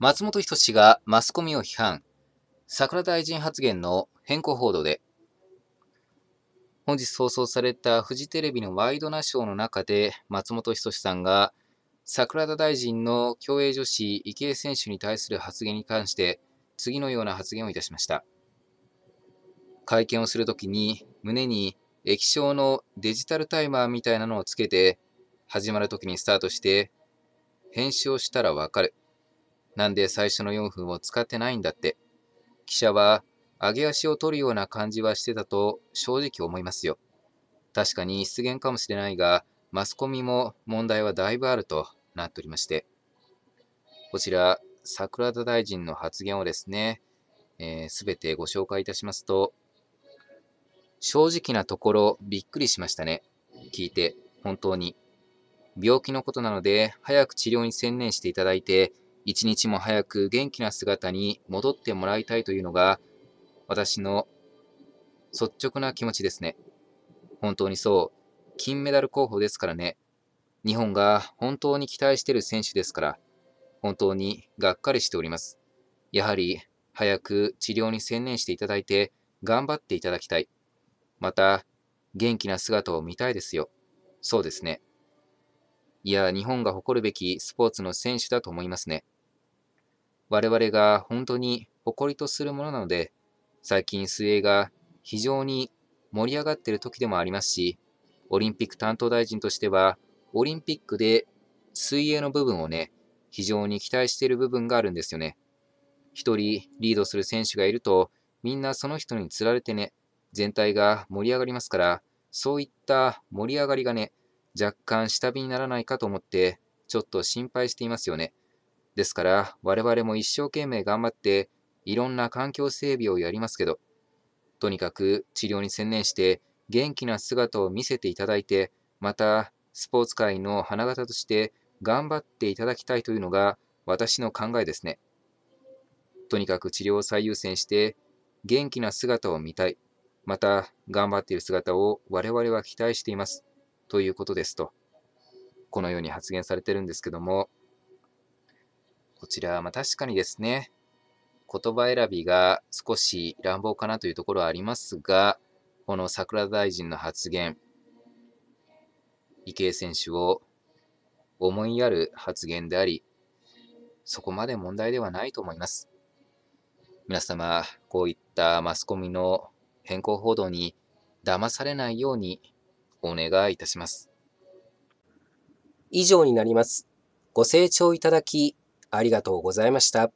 松本人志がマスコミを批判。桜大臣発言の変更報道で、本日放送されたフジテレビのワイドナショーの中で、松本人志さんが、桜田大臣の競泳女子池江選手に対する発言に関して、次のような発言をいたしました。会見をするときに、胸に液晶のデジタルタイマーみたいなのをつけて、始まるときにスタートして、編集をしたらわかる。なんで最初の4分を使ってないんだって。記者は、上げ足を取るような感じはしてたと正直思いますよ。確かに失言かもしれないが、マスコミも問題はだいぶあるとなっておりまして。こちら、桜田大臣の発言をですね、す、えー、べ、てご紹介いたしますと、正直なところびっくりしましたね。聞いて、本当に。病気のことなので、早く治療に専念していただいて、一日も早く元気な姿に戻ってもらいたいというのが、私の率直な気持ちですね。本当にそう、金メダル候補ですからね。日本が本当に期待している選手ですから、本当にがっかりしております。やはり、早く治療に専念していただいて、頑張っていただきたい。また、元気な姿を見たいですよ。そうですね。いや、日本が誇るべきスポーツの選手だと思いますね。我々が本当に誇りとするものなので、最近水泳が非常に盛り上がっている時でもありますし、オリンピック担当大臣としては、オリンピックで水泳の部分をね、非常に期待している部分があるんですよね。一人リードする選手がいると、みんなその人につられてね、全体が盛り上がりますから、そういった盛り上がりがね、若干下火にならないかと思って、ちょっと心配していますよね。ですから、我々も一生懸命頑張って、いろんな環境整備をやりますけど、とにかく治療に専念して、元気な姿を見せていただいて、また、スポーツ界の花形として頑張っていただきたいというのが私の考えですね。とにかく治療を最優先して、元気な姿を見たい。また、頑張っている姿を我々は期待しています。ということですと、このように発言されてるんですけども、こちら、はまあ、確かにですね、言葉選びが少し乱暴かなというところはありますが、この桜大臣の発言、池江選手を思いやる発言であり、そこまで問題ではないと思います。皆様、こういったマスコミの変更報道に騙されないようにお願いいたします。以上になります。ご清聴いただきありがとうございました。